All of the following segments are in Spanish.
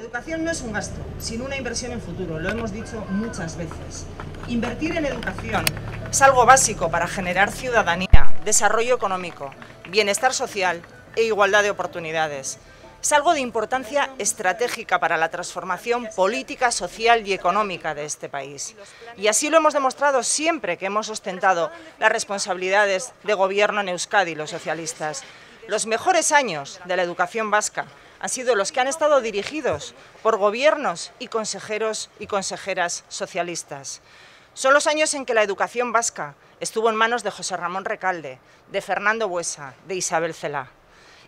La educación no es un gasto, sino una inversión en futuro, lo hemos dicho muchas veces. Invertir en educación es algo básico para generar ciudadanía, desarrollo económico, bienestar social e igualdad de oportunidades. Es algo de importancia estratégica para la transformación política, social y económica de este país. Y así lo hemos demostrado siempre que hemos ostentado las responsabilidades de gobierno en Euskadi, los socialistas. Los mejores años de la educación vasca han sido los que han estado dirigidos por gobiernos y consejeros y consejeras socialistas. Son los años en que la educación vasca estuvo en manos de José Ramón Recalde, de Fernando Buesa, de Isabel Cela.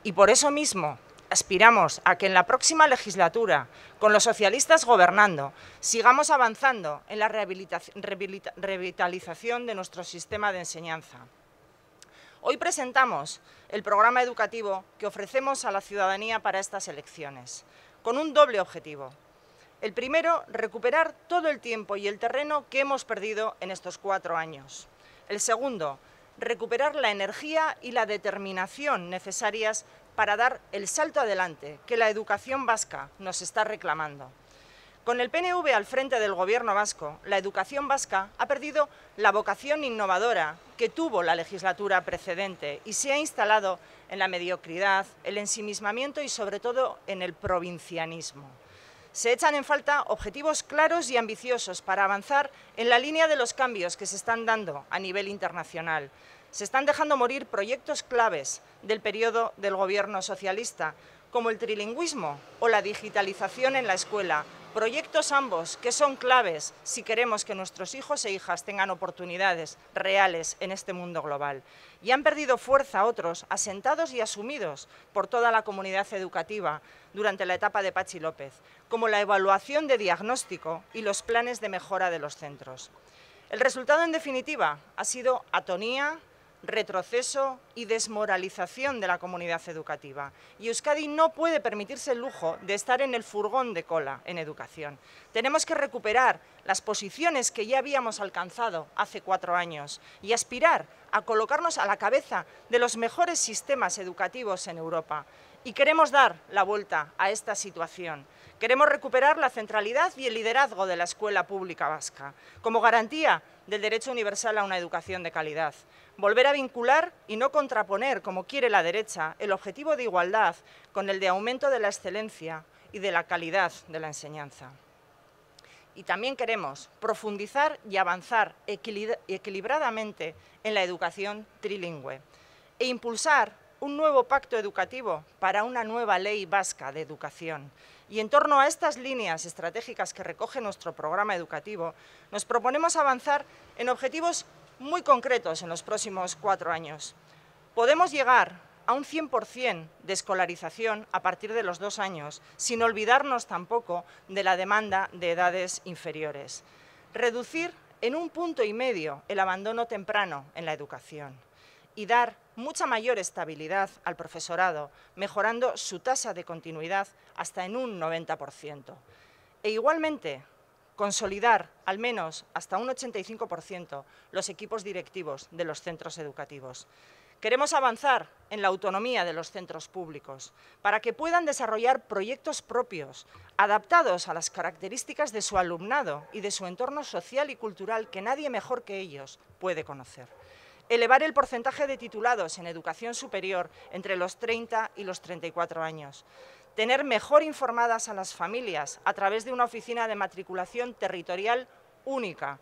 Y por eso mismo aspiramos a que en la próxima legislatura, con los socialistas gobernando, sigamos avanzando en la revitalización de nuestro sistema de enseñanza. Hoy presentamos el programa educativo que ofrecemos a la ciudadanía para estas elecciones, con un doble objetivo. El primero, recuperar todo el tiempo y el terreno que hemos perdido en estos cuatro años. El segundo, recuperar la energía y la determinación necesarias para dar el salto adelante que la educación vasca nos está reclamando. Con el PNV al frente del Gobierno vasco, la educación vasca ha perdido la vocación innovadora que tuvo la legislatura precedente y se ha instalado en la mediocridad, el ensimismamiento y sobre todo en el provincianismo. Se echan en falta objetivos claros y ambiciosos para avanzar en la línea de los cambios que se están dando a nivel internacional. Se están dejando morir proyectos claves del periodo del Gobierno socialista, como el trilingüismo o la digitalización en la escuela, Proyectos ambos que son claves si queremos que nuestros hijos e hijas tengan oportunidades reales en este mundo global. Y han perdido fuerza otros, asentados y asumidos por toda la comunidad educativa durante la etapa de Pachi López, como la evaluación de diagnóstico y los planes de mejora de los centros. El resultado, en definitiva, ha sido atonía, retroceso y desmoralización de la comunidad educativa. Y Euskadi no puede permitirse el lujo de estar en el furgón de cola en educación. Tenemos que recuperar las posiciones que ya habíamos alcanzado hace cuatro años y aspirar a colocarnos a la cabeza de los mejores sistemas educativos en Europa. Y queremos dar la vuelta a esta situación. Queremos recuperar la centralidad y el liderazgo de la escuela pública vasca como garantía del derecho universal a una educación de calidad. Volver a vincular y no contraponer, como quiere la derecha, el objetivo de igualdad con el de aumento de la excelencia y de la calidad de la enseñanza. Y también queremos profundizar y avanzar equilibradamente en la educación trilingüe e impulsar un nuevo pacto educativo para una nueva ley vasca de educación. Y en torno a estas líneas estratégicas que recoge nuestro programa educativo, nos proponemos avanzar en objetivos muy concretos en los próximos cuatro años. Podemos llegar a un 100% de escolarización a partir de los dos años, sin olvidarnos tampoco de la demanda de edades inferiores. Reducir en un punto y medio el abandono temprano en la educación y dar mucha mayor estabilidad al profesorado, mejorando su tasa de continuidad hasta en un 90%. E igualmente, consolidar al menos hasta un 85% los equipos directivos de los centros educativos. Queremos avanzar en la autonomía de los centros públicos para que puedan desarrollar proyectos propios, adaptados a las características de su alumnado y de su entorno social y cultural que nadie mejor que ellos puede conocer elevar el porcentaje de titulados en educación superior entre los 30 y los 34 años, tener mejor informadas a las familias a través de una oficina de matriculación territorial única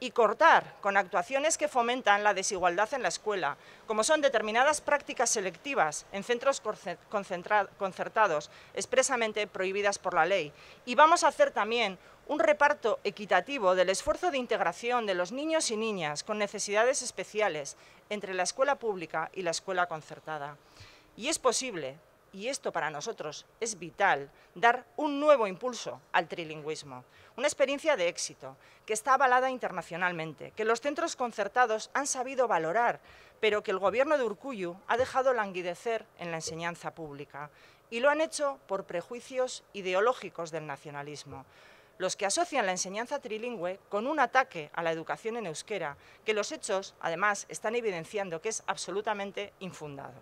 y cortar con actuaciones que fomentan la desigualdad en la escuela, como son determinadas prácticas selectivas en centros concertados, expresamente prohibidas por la ley. Y vamos a hacer también un reparto equitativo del esfuerzo de integración de los niños y niñas con necesidades especiales entre la escuela pública y la escuela concertada. Y es posible, y esto para nosotros es vital, dar un nuevo impulso al trilingüismo, una experiencia de éxito que está avalada internacionalmente, que los centros concertados han sabido valorar, pero que el gobierno de Urcuyu ha dejado languidecer en la enseñanza pública y lo han hecho por prejuicios ideológicos del nacionalismo los que asocian la enseñanza trilingüe con un ataque a la educación en euskera, que los hechos, además, están evidenciando que es absolutamente infundado.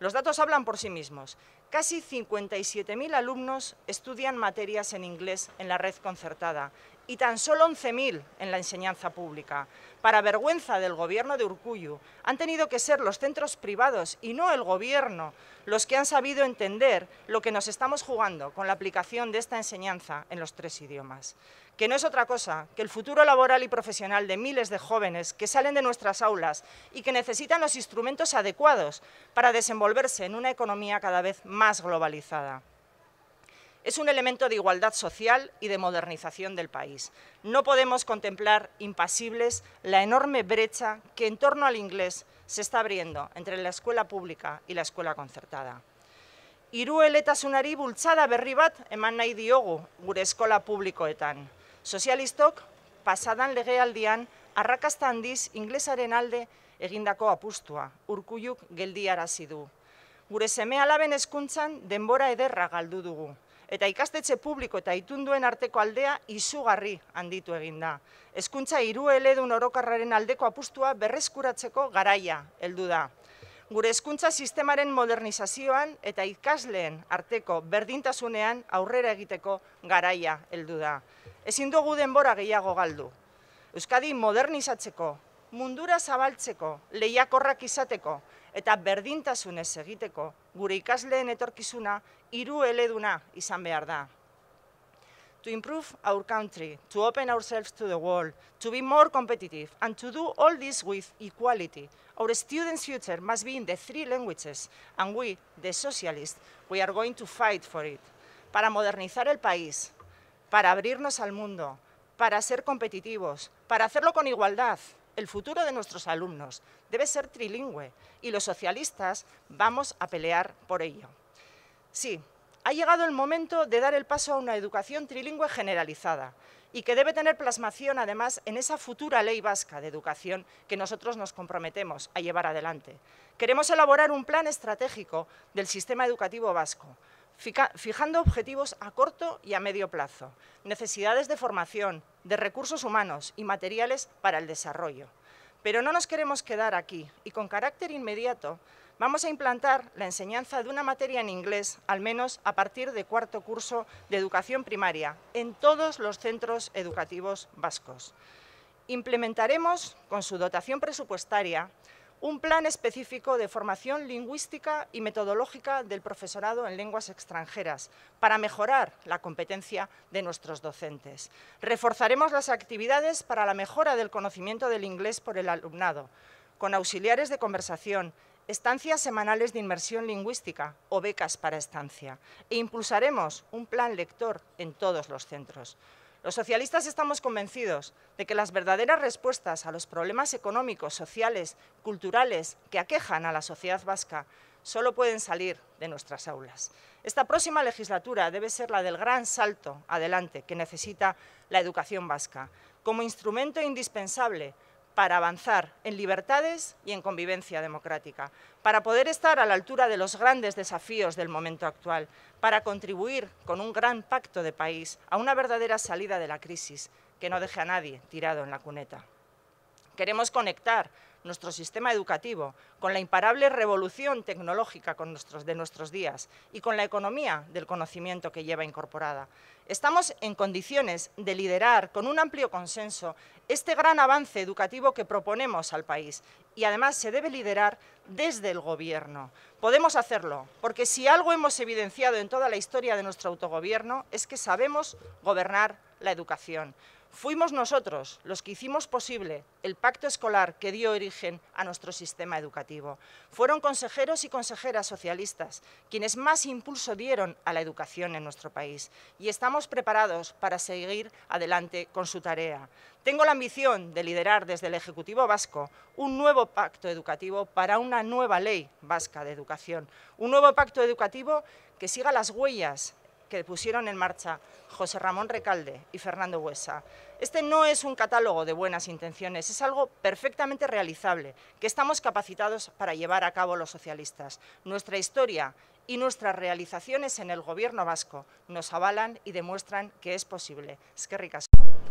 Los datos hablan por sí mismos. Casi 57.000 alumnos estudian materias en inglés en la red concertada y tan solo 11.000 en la enseñanza pública. Para vergüenza del gobierno de Urcuyu, han tenido que ser los centros privados y no el gobierno los que han sabido entender lo que nos estamos jugando con la aplicación de esta enseñanza en los tres idiomas, que no es otra cosa que el futuro laboral y profesional de miles de jóvenes que salen de nuestras aulas y que necesitan los instrumentos adecuados para desenvolverse en una economía cada vez más más globalizada. Es un elemento de igualdad social y de modernización del país. No podemos contemplar impasibles la enorme brecha que en torno al inglés se está abriendo entre la escuela pública y la escuela concertada. Hiru bultzada berri bat eman nahi diogu gure eskola publikoetan. Sozialistok pasadan legealdian arrakasta handiz inglesaren alde egindako apustua, urkuiuk geldiarazi du. Gure seme alaben eskuntzan denbora ederra galdu dugu. Eta ikastetxe publiko eta itunduen arteko aldea izugarri handitu eginda. Eskuntza iru eledun orokarraren aldeko apustua berrezkuratzeko garaia heldu da. Gure eskuntza sistemaren modernizazioan eta ikasleen arteko berdintasunean aurrera egiteko garaia heldu da. Ezin dugu denbora gehiago galdu. Euskadi modernizatzeko, mundura zabaltzeko, lehiakorrak izateko, eta berdintasunez egiteko gure ikasleen etorkizuna hiru eleduna izan behar da. To improve our country, to open ourselves to the world, to be more competitive, and to do all this with equality. Our students' future must be in the three languages, and we, the socialists, we are going to fight for it. Para modernizar el país, para abrirnos al mundo, para ser competitivos, para hacerlo con igualdad, el futuro de nuestros alumnos debe ser trilingüe y los socialistas vamos a pelear por ello. Sí, ha llegado el momento de dar el paso a una educación trilingüe generalizada y que debe tener plasmación, además, en esa futura ley vasca de educación que nosotros nos comprometemos a llevar adelante. Queremos elaborar un plan estratégico del sistema educativo vasco, fijando objetivos a corto y a medio plazo, necesidades de formación, de recursos humanos y materiales para el desarrollo. Pero no nos queremos quedar aquí y con carácter inmediato vamos a implantar la enseñanza de una materia en inglés, al menos a partir de cuarto curso de educación primaria, en todos los centros educativos vascos. Implementaremos, con su dotación presupuestaria, un plan específico de formación lingüística y metodológica del profesorado en lenguas extranjeras para mejorar la competencia de nuestros docentes. Reforzaremos las actividades para la mejora del conocimiento del inglés por el alumnado, con auxiliares de conversación, estancias semanales de inmersión lingüística o becas para estancia, e impulsaremos un plan lector en todos los centros. Los socialistas estamos convencidos de que las verdaderas respuestas a los problemas económicos, sociales, culturales que aquejan a la sociedad vasca solo pueden salir de nuestras aulas. Esta próxima legislatura debe ser la del gran salto adelante que necesita la educación vasca, como instrumento indispensable para avanzar en libertades y en convivencia democrática, para poder estar a la altura de los grandes desafíos del momento actual, para contribuir con un gran pacto de país a una verdadera salida de la crisis que no deje a nadie tirado en la cuneta. Queremos conectar nuestro sistema educativo, con la imparable revolución tecnológica de nuestros días y con la economía del conocimiento que lleva incorporada. Estamos en condiciones de liderar con un amplio consenso este gran avance educativo que proponemos al país y además se debe liderar desde el Gobierno. Podemos hacerlo, porque si algo hemos evidenciado en toda la historia de nuestro autogobierno es que sabemos gobernar la educación. Fuimos nosotros los que hicimos posible el pacto escolar que dio origen a nuestro sistema educativo. Fueron consejeros y consejeras socialistas quienes más impulso dieron a la educación en nuestro país y estamos preparados para seguir adelante con su tarea. Tengo la ambición de liderar desde el Ejecutivo Vasco un nuevo pacto educativo para una nueva ley vasca de educación, un nuevo pacto educativo que siga las huellas que pusieron en marcha José Ramón Recalde y Fernando Huesa. Este no es un catálogo de buenas intenciones, es algo perfectamente realizable, que estamos capacitados para llevar a cabo los socialistas. Nuestra historia y nuestras realizaciones en el Gobierno vasco nos avalan y demuestran que es posible. Es que